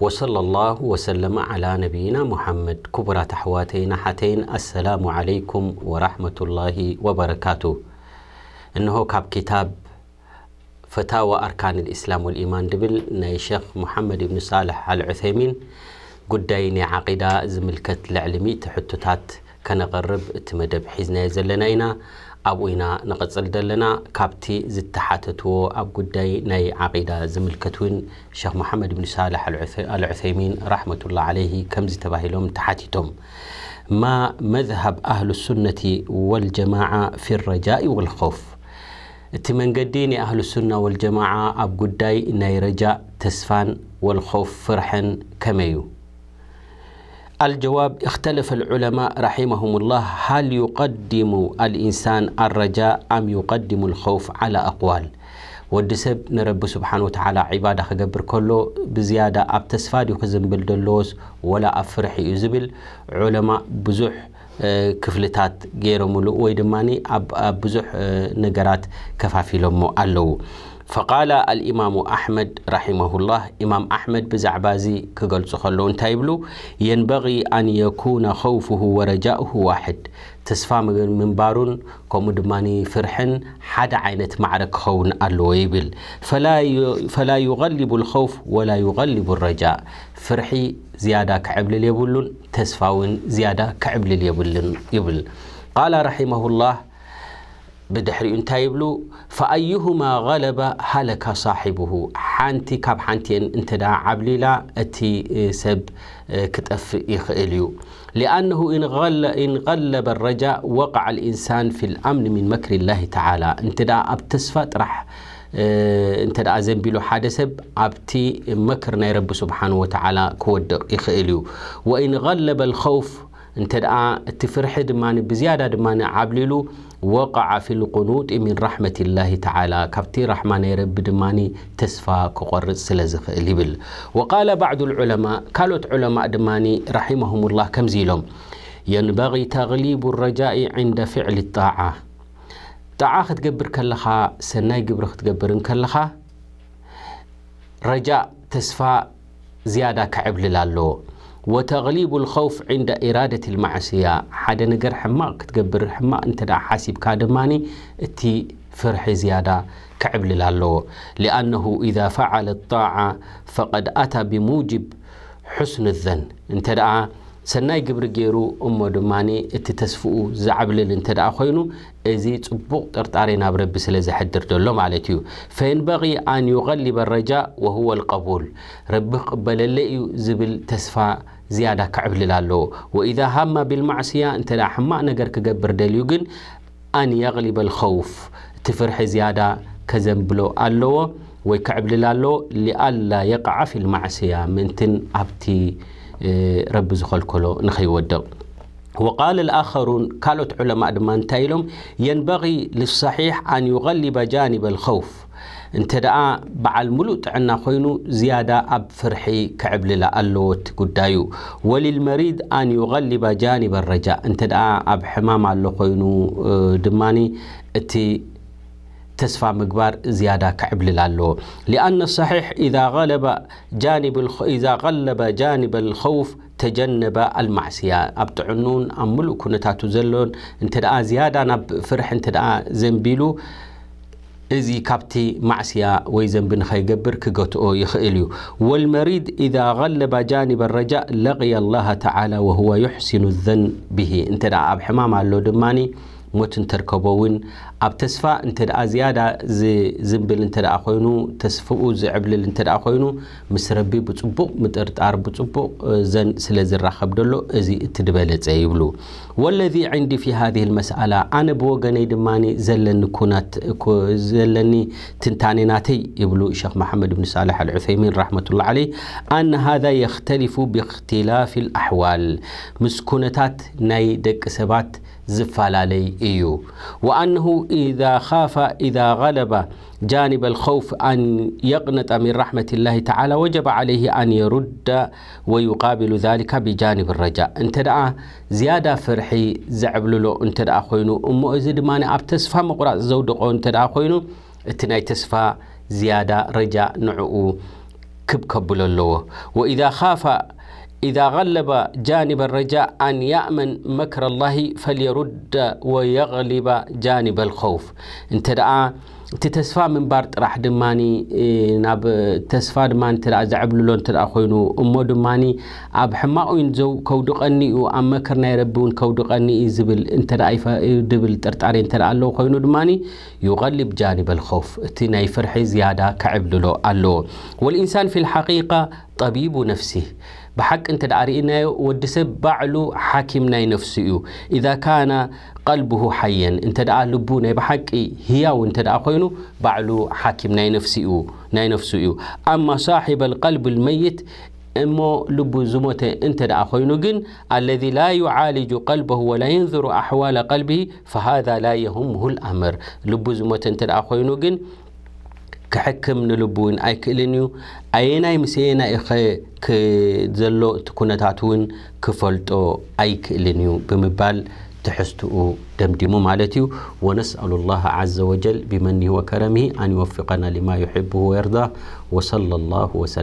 وصلى الله وسلم على نبينا محمد كبرى تحواتين حتين السلام عليكم ورحمة الله وبركاته إنه كاب كتاب فتاوى أركان الإسلام والإيمان دبل ناي شيخ محمد بن صالح العثيمين ጉዳይ عقيدة ዓቂዳ ዝምልከት ልዕሊ 100 ሕቶታት تمدب حزنا መደብ أبوينا نقصل دلنا كابتي زتحاتتو أب قدي ناي عقيدة زملكتون شيخ محمد بن صالح العثيمين رحمة الله عليه كم زت زتباهلهم تحاتتهم ما مذهب أهل السنة والجماعة في الرجاء والخوف تمن قديني أهل السنة والجماعة أب قدي ناي رجاء تسفان والخوف فرحا كميو الجواب اختلف العلماء رحمهم الله هل يقدم الإنسان الرجاء أم يقدم الخوف على أقوال ودسب نرب سبحانه وتعالى عبادة خقبر كله بزيادة أبتسفاد يخزن بالدلوس ولا أفرح يزبل علماء بزح كفلتات غير ملو ويدماني أب بزح نقرات كفافي لهم فقال الإمام أحمد رحمه الله إمام أحمد بزعبازي كقول سخلون تايبلو ينبغي أن يكون خوفه ورجاؤه واحد تسفى من منبارون كمدماني فرحن حد عينة معرك خون اللويبل فلا فلا يغلب الخوف ولا يغلب الرجاء فرحي زيادة كعبل اليبلون تسفاون زيادة كعبل اليبلون يبل قال رحمه الله بدحري انتاي بلو فأيهما غلب هلك صاحبه حانتي كاب حانتي انت دا عبليلا اتي سب كتف إخئليو لأنه إن, غل إن غلب الرجاء وقع الإنسان في الأمن من مكر الله تعالى انت دا ابتسفت رح انت دا زنبيلو حادسب ابتي مكر ناي سبحانه وتعالى كودر إخئليو وإن غلب الخوف انت تفرح دماني بزيادة دماني عبليلو وقع في القنوط من رحمة الله تعالى كفتي رحمن رب دماني تسفى كقر سلزف لبل وقال بعض العلماء قالت علماء دماني رحمهم الله كم زيلهم ينبغي تغليب الرجاء عند فعل الطاعة طاعة تقبر كلها سناي قبر تقبر كلها رجاء تسفى زيادة كعبل لالو وتغليب الخوف عند إرادة المعصية حدا نقر حما كتقبر حما أنت دا حاسب كادماني تي فرح زيادة كعبل لالو لأنه إذا فعل الطاعة فقد أتى بموجب حسن الذن أنت دا سناي قبر جيرو أم دماني التتسفقو زعبل انت دا خوينو ازي تبوق ترطاري برب ربي حدر دولو مالتيو فينبغي أن يغلب الرجاء وهو القبول ربي قبل اللي زبل تسفى زيادة كعبل لالو وإذا هم بالمعصية أنت لا حماء نقر كقبر دليوغن أن يغلب الخوف تفرح زيادة كزنبلو ألو ويكعبل لالو لألا يقع في المعصية من تن أبتي آه، رب نخي ودو وقال الآخرون قالت علماء دمان تايلوم ينبغي للصحيح أن يغلب جانب الخوف انت دعا بعال ملو تعنا خوينو زيادة أب فرحي كعبل لألوت قدايو وللمريض أن يغلب جانب الرجاء انت دعا أب حمام اللو خوينو دماني اتي تسفى مقبار زيادة كعبل لألو لأن الصحيح إذا غلب جانب الخ... إذا غلب جانب الخوف تجنب المعصية أبتعنون أملو كنتاتو زلون انت زيادة أنا بفرح انت زنبيلو إذي كابتي معسيا ويزن بن خيقبر كغتو يخئليو والمريد إذا غلب جانب الرجاء لغي الله تعالى وهو يحسن الذن به انت دعا بحمام اللو دماني موتن تركبوين اب تسفا انتدا زيادة زي زنبل انتدا اخوينو تسفقو زي عبلل انتدا اخوينو مسربي بطبق مترت عرب بطبق زن سلازر راخب دولو ازي اتدبالت زيبلو والذي عندي في هذه المسألة انا بوغاني دماني زلن كونات كو زلني تنتاني ناتي يبلو شيخ محمد بن صالح العثيمين رحمة الله عليه ان هذا يختلف باختلاف الاحوال مسكونتات ناي دك سبات زفالالي إيو وأنه إذا خاف إذا غلب جانب الخوف أن يقنط من رحمة الله تعالى وجب عليه أن يرد ويقابل ذلك بجانب الرجاء انت دعا زيادة فرحي زعبل له انت دعا خوينو أمو إزد ماني أب تسفى مقرأ زودقو انت دعا خوينو اتناي تسفى زيادة رجاء نعو كب كبل اللو وإذا خاف إذا غلب جانب الرجاء أن يأمن مكر الله فليرد ويغلب جانب الخوف انت دعا تتسفى من بارت راح دماني إيه، ناب تسفى دماني تدعا زعبللو لون دعا خوينو امو دماني اب حماقين زو أني او ام مكر ناي ربون أني إزبل انت دعا دبل طرطاري انت دعا خوينو دماني يغلب جانب الخوف تناي فرحي زياده لو الله والانسان في الحقيقه طبيب نفسه بحق انت دارينا ودسب بعلو حاكمنا نفسه إذا كان قلبه حيا انت دعا لبونا بحق هي وأنت دعا بعلو حاكمنا نفسه ناي نفسه أما صاحب القلب الميت إما لب زمته أنت دأخوينه جن الذي لا يعالج قلبه ولا ينظر أحوال قلبه فهذا لا يهمه الأمر لب زمته أنت دأخوينه جن كحكم نلبون أي كلينيو أينا مسينا إخي كذلو تكون تعتون كفلتو أي كلينيو بمبال تحستو دمدمو مالتيو ونسأل الله عز وجل بمنه وكرمه أن يوفقنا لما يحبه ويرضاه وصلى الله وسلم